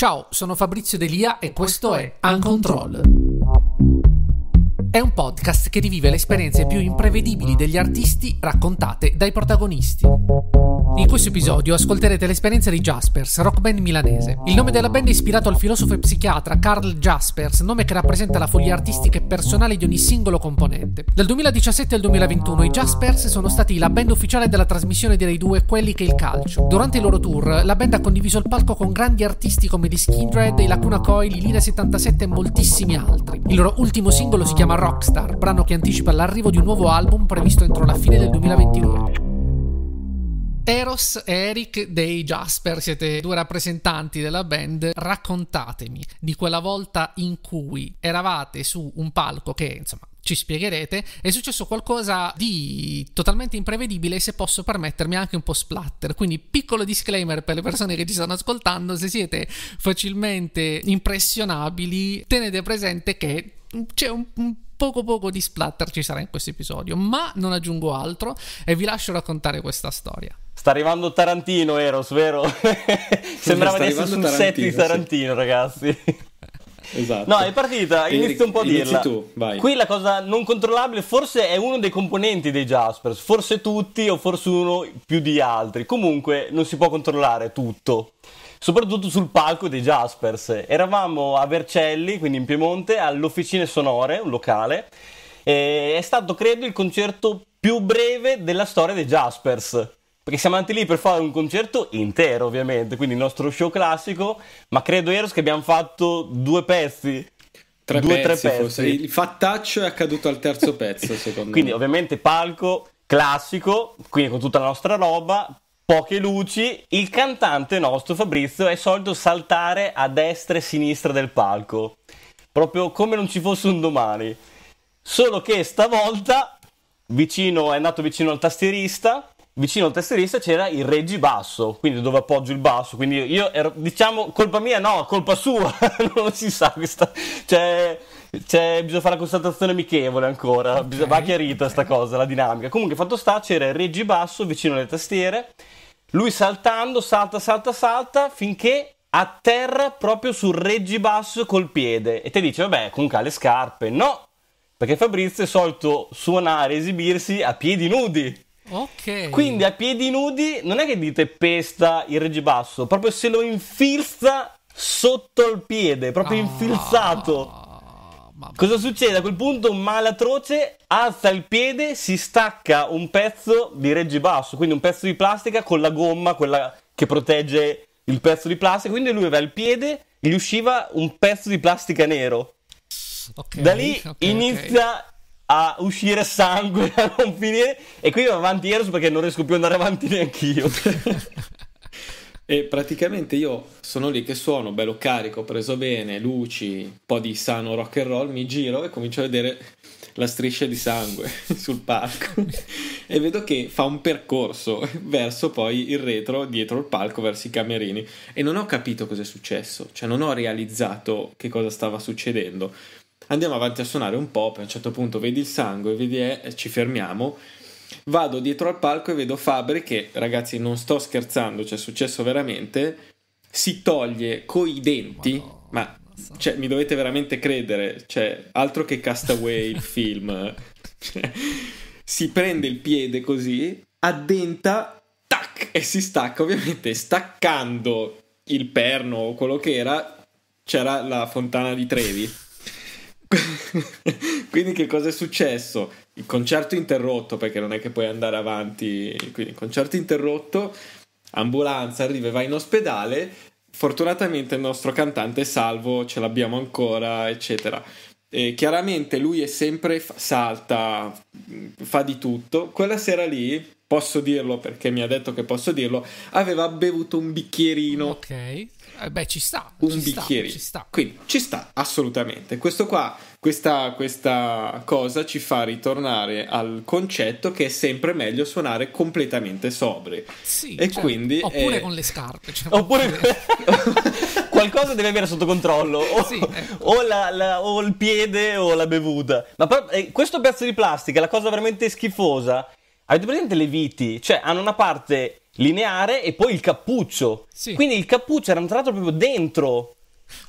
Ciao, sono Fabrizio Delia e questo è Uncontrolled. È un podcast che rivive le esperienze più imprevedibili degli artisti raccontate dai protagonisti. In questo episodio ascolterete l'esperienza di Jaspers, rock band milanese. Il nome della band è ispirato al filosofo e psichiatra Carl Jaspers, nome che rappresenta la foglia artistica e personale di ogni singolo componente. Dal 2017 al 2021 i Jaspers sono stati la band ufficiale della trasmissione dei due Quelli che il calcio. Durante il loro tour, la band ha condiviso il palco con grandi artisti come The Skindred, i Lacuna Coil, i Lina 77 e moltissimi altri. Il loro ultimo singolo si chiama Rock Rockstar, brano che anticipa l'arrivo di un nuovo album previsto entro la fine del 2022. Eros e Eric dei Jasper, siete due rappresentanti della band, raccontatemi di quella volta in cui eravate su un palco che, insomma, ci spiegherete, è successo qualcosa di totalmente imprevedibile se posso permettermi anche un po' splatter. Quindi piccolo disclaimer per le persone che ci stanno ascoltando, se siete facilmente impressionabili, tenete presente che c'è un, un poco poco di splatter ci sarà in questo episodio, ma non aggiungo altro e vi lascio raccontare questa storia. Sta arrivando Tarantino, Eros, vero? Sembrava di essere sul set di Tarantino, sì. ragazzi. Esatto. No, è partita, inizio un po' a dirla. Tu, vai. Qui la cosa non controllabile forse è uno dei componenti dei Jaspers, forse tutti o forse uno più di altri. Comunque non si può controllare tutto soprattutto sul palco dei Jaspers. Eravamo a Vercelli, quindi in Piemonte, all'Officine Sonore, un locale, e è stato credo il concerto più breve della storia dei Jaspers. Perché siamo andati lì per fare un concerto intero, ovviamente, quindi il nostro show classico, ma credo Eros che abbiamo fatto due pezzi tre due pezzi, tre pezzi. Forse. Il fattaccio è accaduto al terzo pezzo, secondo quindi, me. Quindi, ovviamente, palco classico, quindi con tutta la nostra roba, poche luci, il cantante nostro Fabrizio è solito saltare a destra e sinistra del palco, proprio come non ci fosse un domani. Solo che stavolta vicino, è andato vicino al tastierista, vicino al tastierista c'era il reggi basso, quindi dove appoggio il basso, quindi io ero, diciamo, colpa mia no, colpa sua, non si sa questa, cioè c'è, bisogna fare la constatazione amichevole ancora. Okay. Bisogna, va chiarita okay. cosa, la dinamica. Comunque, fatto sta, c'era il reggi basso vicino alle tastiere. Lui saltando, salta, salta, salta, finché atterra proprio sul reggi basso col piede. E te dice, vabbè, comunque ha le scarpe. No, perché Fabrizio è solito suonare e esibirsi a piedi nudi. Ok. Quindi a piedi nudi non è che dite pesta il reggi basso, proprio se lo infilza sotto il piede, proprio ah. infilzato. Mamma. Cosa succede? A quel punto un male atroce alza il piede, si stacca un pezzo di basso, quindi un pezzo di plastica con la gomma, quella che protegge il pezzo di plastica, quindi lui aveva il piede, e gli usciva un pezzo di plastica nero. Okay, da lì okay, inizia okay. a uscire sangue a non finire e qui va avanti Eros perché non riesco più ad andare avanti neanch'io. E praticamente io sono lì che suono, bello carico, preso bene, luci, un po' di sano rock and roll, mi giro e comincio a vedere la striscia di sangue sul palco e vedo che fa un percorso verso poi il retro, dietro il palco, verso i camerini e non ho capito cosa è successo, cioè non ho realizzato che cosa stava succedendo. Andiamo avanti a suonare un po', poi a un certo punto vedi il sangue, vedi, eh, ci fermiamo vado dietro al palco e vedo Fabri che, ragazzi, non sto scherzando, cioè successo veramente, si toglie coi denti, ma cioè, mi dovete veramente credere, cioè, altro che Castaway il film, cioè, si prende il piede così, addenta, tac, e si stacca, ovviamente staccando il perno o quello che era, c'era la fontana di Trevi. Quindi che cosa è successo? Il concerto interrotto, perché non è che puoi andare avanti, quindi concerto interrotto, ambulanza arriva e va in ospedale, fortunatamente il nostro cantante è salvo, ce l'abbiamo ancora, eccetera. E chiaramente lui è sempre salta, fa di tutto. Quella sera lì, posso dirlo perché mi ha detto che posso dirlo, aveva bevuto un bicchierino. Ok, eh beh ci sta. Un ci bicchierino. Sta, ci sta. Quindi ci sta, assolutamente. Questo qua questa, questa cosa ci fa ritornare al concetto che è sempre meglio suonare completamente sobri. Sì, e cioè, quindi oppure è... con le scarpe. Cioè, oppure... qualcosa deve avere sotto controllo, o, sì, ecco. o, la, la, o, il piede o la bevuta. Ma però, eh, questo pezzo di plastica, la cosa veramente schifosa, avete presente le viti? Cioè hanno una parte lineare e poi il cappuccio. Sì. Quindi il cappuccio era entrato proprio dentro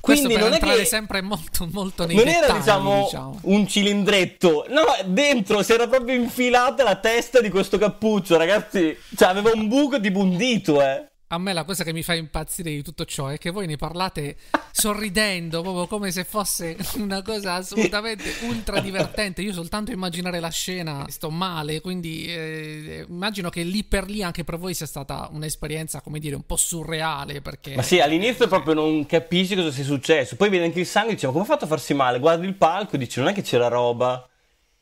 quindi non è che... sempre molto, molto nei Non dettagli, era, diciamo, diciamo, un cilindretto. No, dentro si era proprio infilata la testa di questo cappuccio, ragazzi. Cioè, aveva un buco di un eh. A me la cosa che mi fa impazzire di tutto ciò è che voi ne parlate sorridendo, proprio come se fosse una cosa assolutamente ultra divertente. Io soltanto immaginare la scena sto male, quindi eh, immagino che lì per lì anche per voi sia stata un'esperienza, come dire, un po' surreale. Perché... Ma sì, all'inizio proprio non capisci cosa sia successo. Poi viene anche il sangue e dici, ma come ha fatto a farsi male? Guardi il palco e dici, non è che c'era roba.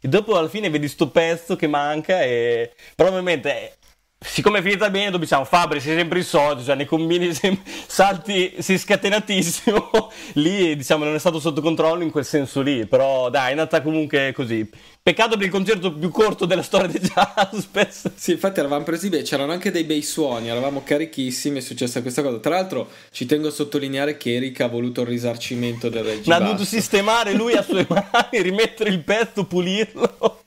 E dopo alla fine vedi sto pezzo che manca e... probabilmente siccome è finita bene, dopo diciamo Fabri sei sempre in socio, cioè ne combini sempre, salti, sei scatenatissimo, lì diciamo non è stato sotto controllo in quel senso lì, però dai, è andata comunque così. Peccato per il concerto più corto della storia di jazz spesso. Sì, infatti eravamo presi bene, c'erano anche dei bei suoni, eravamo carichissimi, è successa questa cosa. Tra l'altro ci tengo a sottolineare che Eric ha voluto il risarcimento del regista. Ha dovuto sistemare lui a sue mani, rimettere il pezzo, pulirlo.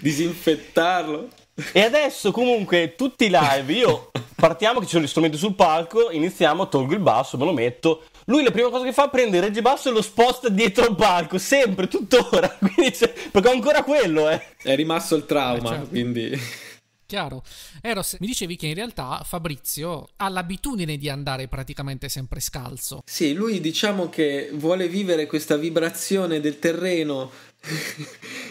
Disinfettarlo. E adesso comunque tutti i live, io partiamo che ci sono gli strumenti sul palco, iniziamo, tolgo il basso, me lo metto. Lui la prima cosa che fa prende il reggibasso e lo sposta dietro il palco, sempre, tuttora. Quindi c'è... Perché ho ancora quello, eh. È rimasto il trauma, eh, certo. quindi... Chiaro. Eros, mi dicevi che in realtà Fabrizio ha l'abitudine di andare praticamente sempre scalzo. Sì, lui diciamo che vuole vivere questa vibrazione del terreno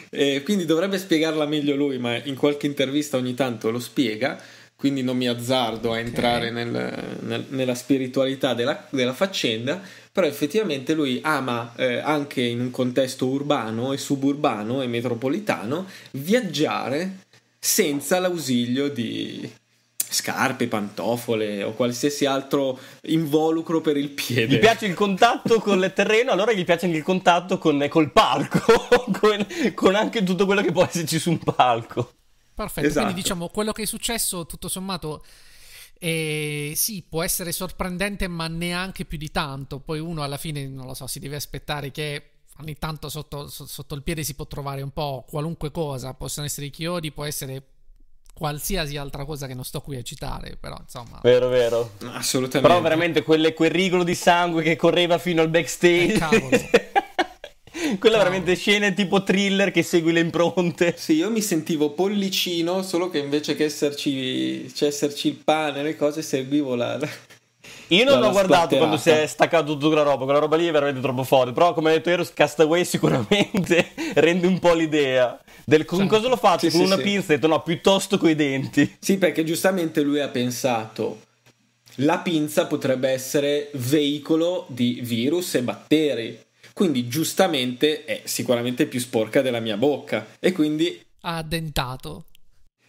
quindi dovrebbe spiegarla meglio lui, ma in qualche intervista ogni tanto lo spiega, quindi non mi azzardo a entrare okay. nel, nel, nella spiritualità della, della, faccenda, però effettivamente lui ama eh, anche in un contesto urbano e suburbano e metropolitano viaggiare senza l'ausilio di, scarpe, pantofole o qualsiasi altro involucro per il piede. Gli piace il contatto con il terreno, allora gli piace anche il contatto con, eh, col palco, con, con anche tutto quello che può esserci su un palco. Perfetto, esatto. quindi diciamo quello che è successo tutto sommato... E eh, sì, può essere sorprendente, ma neanche più di tanto. Poi uno alla fine, non lo so, si deve aspettare che ogni tanto sotto, sotto il piede si può trovare un po' qualunque cosa. Possono essere i chiodi, può essere qualsiasi altra cosa che non sto qui a citare, però insomma... Vero, vero. Assolutamente. Però veramente quelle, quel rigolo di sangue che correva fino al backstage. Eh, cavolo. Quella Ciao. veramente scene tipo thriller che segui le impronte. Sì, io mi sentivo pollicino, solo che invece che esserci, cioè esserci il pane e le cose, seguivo la, io non l'ho guardato quando si è staccato tutta quella roba, quella roba lì è veramente troppo forte. Però, come ha detto Eros, Castaway sicuramente rende un po' l'idea del con cioè, cosa lo faccio, sì, con sì, una sì. pinza, detto, no, piuttosto coi denti. Sì, perché giustamente lui ha pensato. La pinza potrebbe essere veicolo di virus e batteri. Quindi, giustamente, è sicuramente più sporca della mia bocca. E quindi. Ha addentato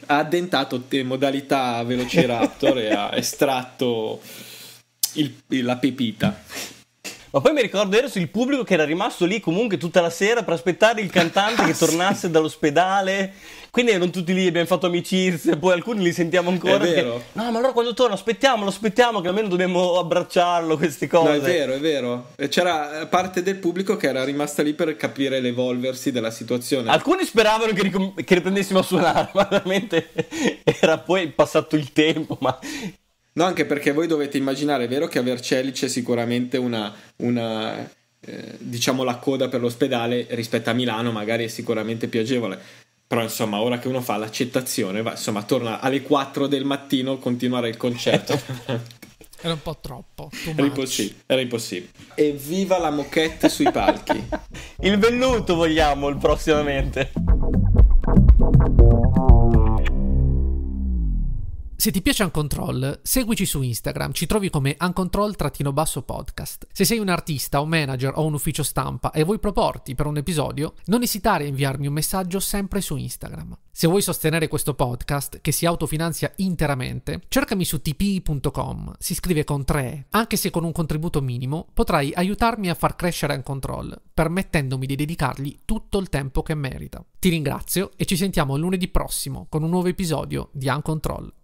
ha addentato modalità velociraptor e ha estratto il, la pepita. Ma poi mi ricordo Eros il pubblico che era rimasto lì comunque tutta la sera per aspettare il cantante che tornasse dall'ospedale. Quindi erano tutti lì, abbiamo fatto amicizie, poi alcuni li sentiamo ancora. È perché, no, ma allora quando torna aspettiamolo, aspettiamo che almeno dobbiamo abbracciarlo, queste cose. No, è vero, è vero. C'era parte del pubblico che era rimasta lì per capire l'evolversi della situazione. Alcuni speravano che, ricom- che riprendessimo a suonare, ma veramente era poi passato il tempo, ma No, anche perché voi dovete immaginare, è vero che a Vercelli c'è sicuramente una, una eh, diciamo la coda per l'ospedale rispetto a Milano, magari è sicuramente più agevole. Però insomma, ora che uno fa l'accettazione, va, insomma, torna alle 4 del mattino a continuare il concerto. era un po' troppo. Era impossibile, era impossibile. E la moquette sui palchi. il velluto vogliamo il prossimamente. Se ti piace Uncontrol, seguici su Instagram, ci trovi come uncontrol-podcast. Se sei un artista, un manager o un ufficio stampa e vuoi proporti per un episodio, non esitare a inviarmi un messaggio sempre su Instagram. Se vuoi sostenere questo podcast, che si autofinanzia interamente, cercami su tpi.com, si scrive con 3 Anche se con un contributo minimo, potrai aiutarmi a far crescere Uncontrol, permettendomi di dedicargli tutto il tempo che merita. Ti ringrazio e ci sentiamo lunedì prossimo con un nuovo episodio di Uncontrol.